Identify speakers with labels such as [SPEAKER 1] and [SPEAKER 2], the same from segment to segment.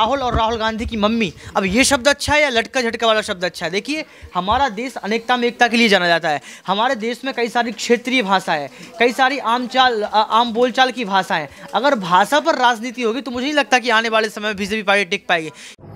[SPEAKER 1] राहुल और राहुल गांधी की मम्मी अब ये शब्द अच्छा है या लटका झटका वाला शब्द अच्छा है देखिए हमारा देश अनेकता में एकता के लिए जाना जाता है हमारे देश में कई सारी क्षेत्रीय भाषा है कई सारी आम चाल आम बोलचाल की भाषाएं अगर भाषा पर राजनीति होगी तो मुझे नहीं लगता कि आने वाले समय में बीजेपी पार्टी टिक पाएगी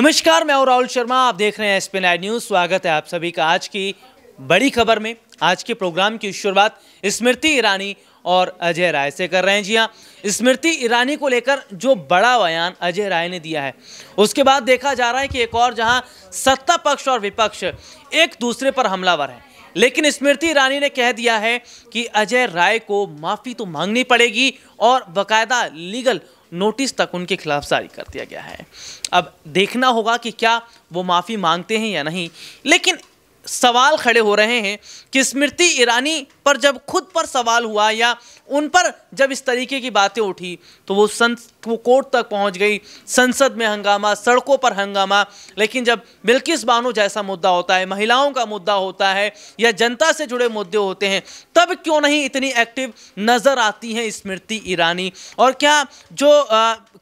[SPEAKER 2] नमस्कार मैं राहुल शर्मा आप देख रहे हैं एसपी नाइट न्यूज स्वागत है आप सभी का आज की बड़ी खबर में आज के प्रोग्राम की शुरुआत स्मृति ईरानी और अजय राय से कर रहे हैं जी हाँ स्मृति ईरानी को लेकर जो बड़ा बयान अजय राय ने दिया है उसके बाद देखा जा रहा है कि एक और जहां सत्ता पक्ष और विपक्ष एक दूसरे पर हमलावर है लेकिन स्मृति ईरानी ने कह दिया है कि अजय राय को माफ़ी तो मांगनी पड़ेगी और बकायदा लीगल नोटिस तक उनके खिलाफ जारी कर दिया गया है अब देखना होगा कि क्या वो माफ़ी मांगते हैं या नहीं लेकिन सवाल खड़े हो रहे हैं कि स्मृति ईरानी पर जब खुद पर सवाल हुआ या उन पर जब इस तरीके की बातें उठी तो वो संस वो कोर्ट तक पहुंच गई संसद में हंगामा सड़कों पर हंगामा लेकिन जब बिल्किस बानो जैसा मुद्दा होता है महिलाओं का मुद्दा होता है या जनता से जुड़े मुद्दे होते हैं तब क्यों नहीं इतनी एक्टिव नज़र आती हैं स्मृति ईरानी और क्या जो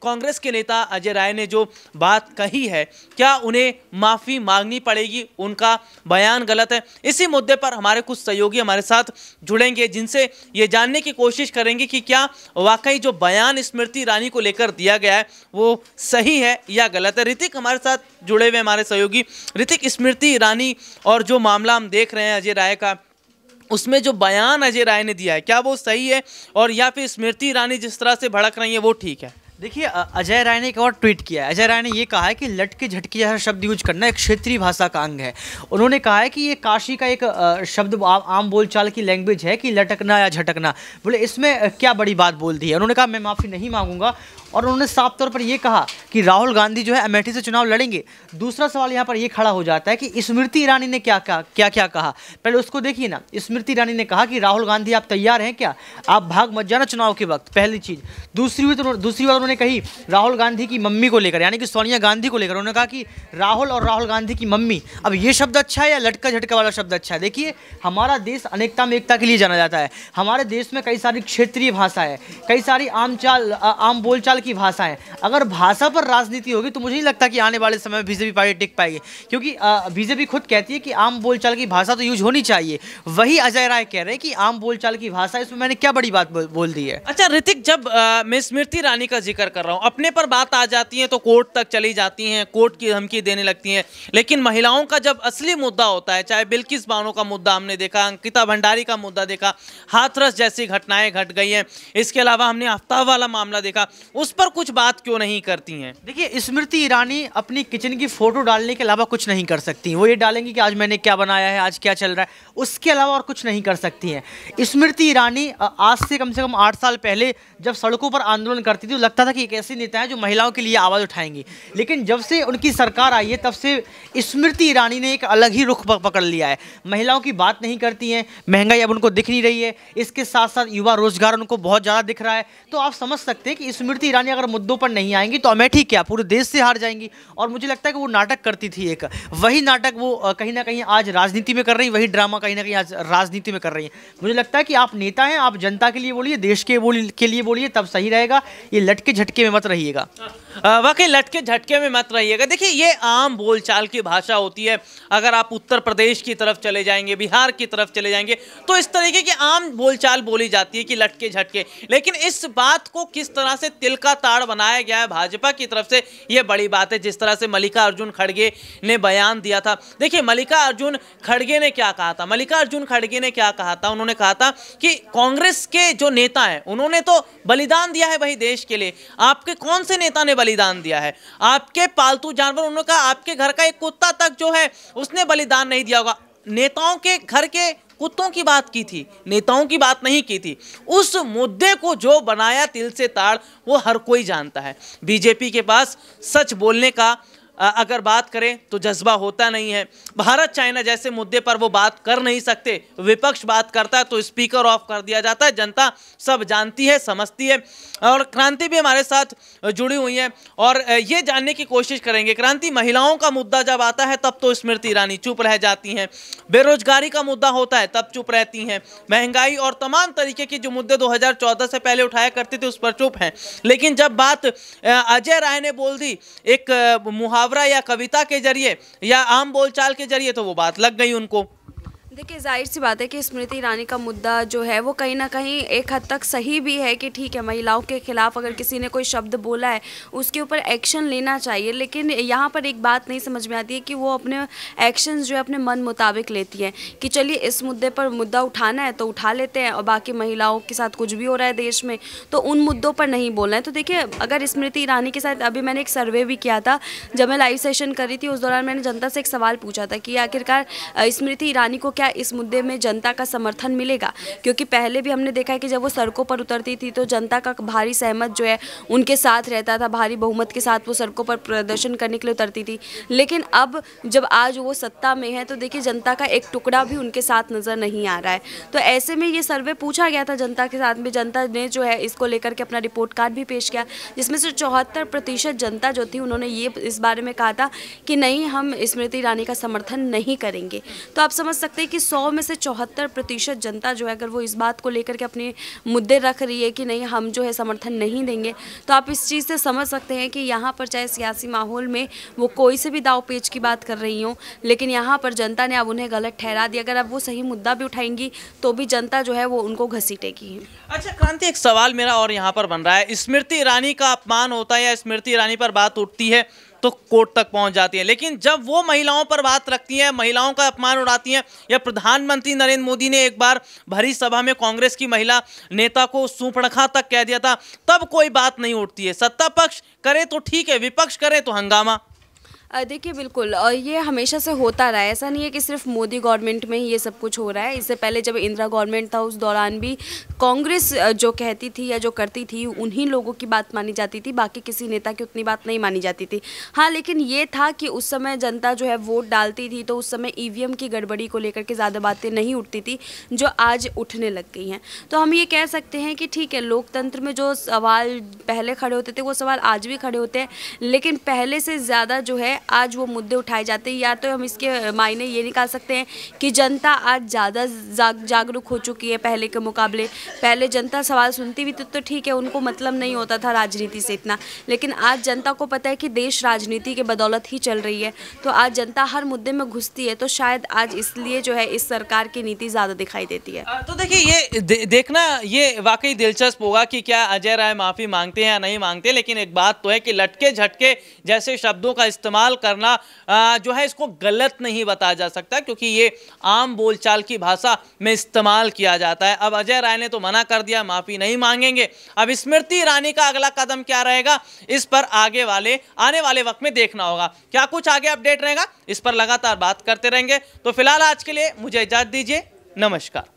[SPEAKER 2] कांग्रेस के नेता अजय राय ने जो बात कही है क्या उन्हें माफ़ी मांगनी पड़ेगी उनका बयान बयान गलत है इसी मुद्दे पर हमारे कुछ सहयोगी हमारे साथ जुड़ेंगे जिनसे ये जानने की कोशिश करेंगे कि क्या वाकई जो बयान स्मृति ईरानी को लेकर दिया गया है वो सही है या गलत है ऋतिक हमारे साथ जुड़े हुए हमारे सहयोगी ऋतिक स्मृति ईरानी और जो मामला हम देख रहे हैं अजय राय का उसमें जो बयान अजय राय ने दिया है क्या वो सही है और या फिर स्मृति ईरानी जिस तरह से भड़क रही है वो ठीक है देखिए अजय राय ने एक और ट्वीट किया है अजय राय ने ये कहा है कि लटके झटके जैसा शब्द
[SPEAKER 1] यूज करना एक क्षेत्रीय भाषा का अंग है उन्होंने कहा है कि ये काशी का एक शब्द आम बोलचाल की लैंग्वेज है कि लटकना या झटकना बोले इसमें क्या बड़ी बात बोल दी है उन्होंने कहा मैं माफ़ी नहीं मांगूंगा और उन्होंने साफ तौर पर यह कहा कि राहुल गांधी जो है अमेठी से चुनाव लड़ेंगे दूसरा सवाल यहाँ पर यह खड़ा हो जाता है कि स्मृति ईरानी ने क्या कहा क्या क्या कहा पहले उसको देखिए ना स्मृति ईरानी ने कहा कि राहुल गांधी आप तैयार हैं क्या आप भाग मत जाना चुनाव के वक्त पहली चीज़ दूसरी दूसरी बात उन्होंने कही राहुल गांधी की मम्मी को लेकर यानी कि सोनिया गांधी को लेकर उन्होंने कहा कि राहुल और राहुल गांधी की मम्मी अब ये शब्द अच्छा है या लटका झटका वाला शब्द अच्छा है देखिए हमारा देश अनेकता में एकता के लिए जाना जाता है हमारे देश में कई सारी क्षेत्रीय भाषा है कई सारी आम चाल आम बोलचाल की भाषा है अगर भाषा पर राजनीति होगी तो मुझे नहीं लगता कि आने वाले समय में बीजेपी पार्टी टिक पाएगी क्योंकि बीजेपी खुद कहती है कि आम बोलचाल की भाषा तो यूज होनी चाहिए वही अजय राय कह रहे हैं कि आम बोलचाल की भाषा इसमें मैंने क्या बड़ी बात बोल दी है
[SPEAKER 2] अच्छा ऋतिक जब मैं स्मृति रानी का जिक्र जिक्र कर रहा हूँ अपने पर बात आ जाती है तो कोर्ट तक चली जाती हैं कोर्ट की धमकी देने लगती हैं लेकिन महिलाओं का जब असली मुद्दा होता है चाहे बिल्किस बानो का मुद्दा हमने देखा अंकिता भंडारी का मुद्दा देखा हाथरस जैसी घटनाएं घट गई हैं इसके अलावा हमने आफ्ताब वाला मामला देखा उस पर कुछ बात क्यों नहीं करती हैं देखिए स्मृति ईरानी अपनी किचन की फ़ोटो डालने
[SPEAKER 1] के अलावा कुछ नहीं कर सकती वो ये डालेंगी कि आज मैंने क्या बनाया है आज क्या चल रहा है उसके अलावा और कुछ नहीं कर सकती हैं स्मृति ईरानी आज से कम से कम आठ साल पहले जब सड़कों पर आंदोलन करती थी तो लगता था था कि एक ऐसे नेता है जो महिलाओं के लिए आवाज़ उठाएंगी लेकिन जब से उनकी सरकार आई है तब से स्मृति ईरानी ने एक अलग ही रुख पकड़ लिया है महिलाओं की बात नहीं करती हैं महंगाई अब उनको दिख नहीं रही है इसके साथ साथ युवा रोजगार उनको बहुत ज़्यादा दिख रहा है तो आप समझ सकते हैं कि स्मृति ईरानी अगर मुद्दों पर नहीं आएंगी तो अमेठी क्या पूरे देश से हार जाएंगी और मुझे लगता है कि वो नाटक करती थी एक वही नाटक वो कहीं ना कहीं आज राजनीति में कर रही वही ड्रामा कहीं ना कहीं आज राजनीति में कर रही है मुझे लगता है कि आप नेता हैं आप जनता के लिए बोलिए देश के बोल के लिए बोलिए तब सही रहेगा ये लटके झटके में मत रहिएगा
[SPEAKER 2] वाकई लटके झटके में मत रहिएगा देखिए ये आम बोलचाल की भाषा होती है अगर आप उत्तर प्रदेश की तरफ चले जाएंगे बिहार की तरफ चले जाएंगे तो इस तरीके की आम बोलचाल बोली जाती है कि लटके झटके लेकिन इस बात को किस तरह से तिल का ताड़ बनाया गया है भाजपा की तरफ से ये बड़ी बात है जिस तरह से मल्लिका अर्जुन खड़गे ने बयान दिया था देखिए मल्लिका अर्जुन खड़गे ने क्या कहा था मल्लिका अर्जुन खड़गे ने क्या कहा था उन्होंने कहा था कि कांग्रेस के जो नेता हैं उन्होंने तो बलिदान दिया है भाई देश के लिए आपके कौन से नेता ने बलिदान दिया है आपके पालतू जानवर उन्होंने कहा आपके घर का एक कुत्ता तक जो है उसने बलिदान नहीं दिया होगा नेताओं के घर के कुत्तों की बात की थी नेताओं की बात नहीं की थी उस मुद्दे को जो बनाया तिल से ताड़ वो हर कोई जानता है बीजेपी के पास सच बोलने का अगर बात करें तो जज्बा होता नहीं है भारत चाइना जैसे मुद्दे पर वो बात कर नहीं सकते विपक्ष बात करता है तो स्पीकर ऑफ कर दिया जाता है जनता सब जानती है समझती है और क्रांति भी हमारे साथ जुड़ी हुई है और ये जानने की कोशिश करेंगे क्रांति महिलाओं का मुद्दा जब आता है तब तो स्मृति ईरानी चुप रह जाती हैं बेरोजगारी का मुद्दा होता है तब चुप रहती हैं महंगाई और तमाम तरीके के जो मुद्दे दो से पहले उठाया करती थी उस पर चुप हैं लेकिन जब बात अजय राय ने बोल दी एक मुहावरा मुहावरा या कविता के जरिए या आम बोलचाल के जरिए तो वो बात लग गई उनको
[SPEAKER 3] देखिए जाहिर सी बात है कि स्मृति ईरानी का मुद्दा जो है वो कहीं ना कहीं एक हद तक सही भी है कि ठीक है महिलाओं के खिलाफ अगर किसी ने कोई शब्द बोला है उसके ऊपर एक्शन लेना चाहिए लेकिन यहाँ पर एक बात नहीं समझ में आती है कि वो अपने एक्शन जो है अपने मन मुताबिक लेती हैं कि चलिए इस मुद्दे पर मुद्दा उठाना है तो उठा लेते हैं और बाकी महिलाओं के साथ कुछ भी हो रहा है देश में तो उन मुद्दों पर नहीं बोलना है तो देखिए अगर स्मृति ईरानी के साथ अभी मैंने एक सर्वे भी किया था जब मैं लाइव सेशन करी थी उस दौरान मैंने जनता से एक सवाल पूछा था कि आखिरकार स्मृति ईरानी को क्या क्या इस मुद्दे में जनता का समर्थन मिलेगा क्योंकि पहले भी हमने देखा है कि जब वो सड़कों पर उतरती थी तो जनता का भारी सहमत जो है उनके साथ रहता था भारी बहुमत के साथ वो सड़कों पर प्रदर्शन करने के लिए उतरती थी लेकिन अब जब आज वो सत्ता में है तो देखिए जनता का एक टुकड़ा भी उनके साथ नज़र नहीं आ रहा है तो ऐसे में ये सर्वे पूछा गया था जनता के साथ में जनता ने जो है इसको लेकर के अपना रिपोर्ट कार्ड भी पेश किया जिसमें से चौहत्तर प्रतिशत जनता जो थी उन्होंने ये इस बारे में कहा था कि नहीं हम स्मृति ईरानी का समर्थन नहीं करेंगे तो आप समझ सकते हैं कि कि सौ में से चौहत्तर प्रतिशत जनता जो है अगर वो इस बात को लेकर के अपने मुद्दे रख रही है कि नहीं हम जो है समर्थन नहीं देंगे तो आप इस चीज़ से समझ सकते हैं कि यहाँ पर चाहे सियासी माहौल में वो कोई से भी दाव पेच की बात कर रही हों लेकिन यहाँ पर जनता ने अब उन्हें गलत ठहरा दिया अगर अब वो सही मुद्दा भी उठाएंगी तो भी जनता जो है वो उनको घसीटेगी
[SPEAKER 2] अच्छा क्रांति एक सवाल मेरा और यहाँ पर बन रहा है स्मृति ईरानी का अपमान होता है या स्मृति ईरानी पर बात उठती है तो कोर्ट तक पहुंच जाती है लेकिन जब वो महिलाओं पर बात रखती हैं महिलाओं का अपमान उड़ाती हैं या प्रधानमंत्री नरेंद्र मोदी ने एक बार भरी सभा में कांग्रेस की महिला नेता को सूपड़खा तक कह दिया था तब कोई बात नहीं उठती है सत्ता पक्ष करे तो ठीक है विपक्ष करे तो हंगामा
[SPEAKER 3] देखिए बिल्कुल और ये हमेशा से होता रहा है ऐसा नहीं है कि सिर्फ मोदी गवर्नमेंट में ही ये सब कुछ हो रहा है इससे पहले जब इंदिरा गवर्नमेंट था उस दौरान भी कांग्रेस जो कहती थी या जो करती थी उन्हीं लोगों की बात मानी जाती थी बाकी किसी नेता की उतनी बात नहीं मानी जाती थी हाँ लेकिन ये था कि उस समय जनता जो है वोट डालती थी तो उस समय ई की गड़बड़ी को लेकर के ज़्यादा बातें नहीं उठती थी जो आज उठने लग गई हैं तो हम ये कह सकते हैं कि ठीक है लोकतंत्र में जो सवाल पहले खड़े होते थे वो सवाल आज भी खड़े होते हैं लेकिन पहले से ज़्यादा जो है है आज वो मुद्दे उठाए जाते हैं या तो हम इसके मायने ये निकाल सकते हैं कि जनता आज ज़्यादा जागरूक हो चुकी है पहले के मुकाबले पहले जनता सवाल सुनती भी तो ठीक है उनको मतलब नहीं होता था राजनीति से इतना लेकिन आज जनता को पता है कि देश राजनीति के बदौलत ही चल रही है तो आज जनता हर मुद्दे में घुसती है तो शायद आज इसलिए जो है इस सरकार की नीति ज़्यादा दिखाई देती है तो
[SPEAKER 2] देखिए ये दे, देखना ये वाकई दिलचस्प होगा कि क्या अजय राय माफ़ी मांगते हैं या नहीं मांगते लेकिन एक बात तो है कि लटके झटके जैसे शब्दों का इस्तेमाल इस्तेमाल करना जो है इसको गलत नहीं बताया जा सकता क्योंकि ये आम बोलचाल की भाषा में इस्तेमाल किया जाता है अब अजय राय ने तो मना कर दिया माफ़ी नहीं मांगेंगे अब स्मृति ईरानी का अगला कदम क्या रहेगा इस पर आगे वाले आने वाले वक्त में देखना होगा क्या कुछ आगे अपडेट रहेगा इस पर लगातार बात करते रहेंगे तो फिलहाल आज के लिए मुझे इजाज़त दीजिए नमस्कार